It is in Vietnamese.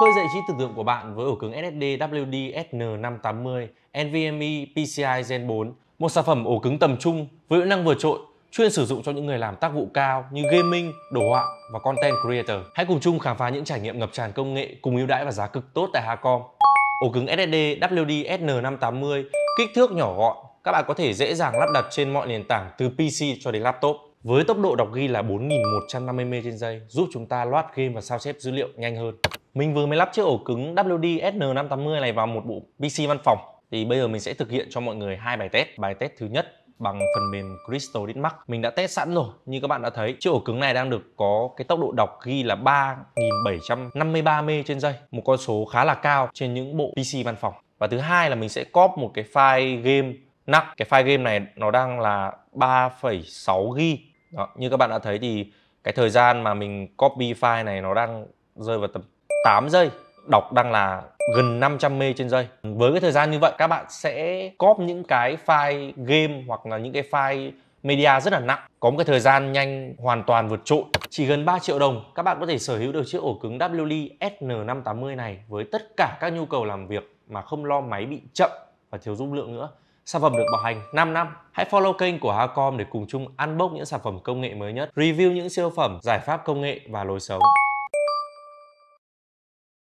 Khơi dậy trí tưởng tượng của bạn với ổ cứng SSD WD SN580 NVMe PCI Gen 4, một sản phẩm ổ cứng tầm trung với hiệu năng vượt trội, chuyên sử dụng cho những người làm tác vụ cao như gaming, đồ họa và content creator. Hãy cùng chung khám phá những trải nghiệm ngập tràn công nghệ cùng ưu đãi và giá cực tốt tại Hacom. Ổ cứng SSD WD SN580 kích thước nhỏ gọn, các bạn có thể dễ dàng lắp đặt trên mọi nền tảng từ PC cho đến laptop. Với tốc độ đọc ghi là 4150 m trên giây, giúp chúng ta loát game và sao chép dữ liệu nhanh hơn. Mình vừa mới lắp chiếc ổ cứng WD SN580 này vào một bộ PC văn phòng thì bây giờ mình sẽ thực hiện cho mọi người hai bài test. Bài test thứ nhất bằng phần mềm Crystal Dynmax. Mình đã test sẵn rồi, như các bạn đã thấy, chiếc ổ cứng này đang được có cái tốc độ đọc ghi là 3753 m trên giây, một con số khá là cao trên những bộ PC văn phòng. Và thứ hai là mình sẽ copy một cái file game nặng. Cái file game này nó đang là 3,6 g. Đó, như các bạn đã thấy thì cái thời gian mà mình copy file này nó đang rơi vào tầm 8 giây đọc đang là gần 500 mê trên giây. Với cái thời gian như vậy các bạn sẽ cóp những cái file game hoặc là những cái file media rất là nặng, có một cái thời gian nhanh hoàn toàn vượt trội. Chỉ gần 3 triệu đồng, các bạn có thể sở hữu được chiếc ổ cứng WD SN580 này với tất cả các nhu cầu làm việc mà không lo máy bị chậm và thiếu dung lượng nữa. Sản phẩm được bảo hành 5 năm. Hãy follow kênh của Hacom để cùng chung unbox những sản phẩm công nghệ mới nhất, review những siêu phẩm, giải pháp công nghệ và lối sống.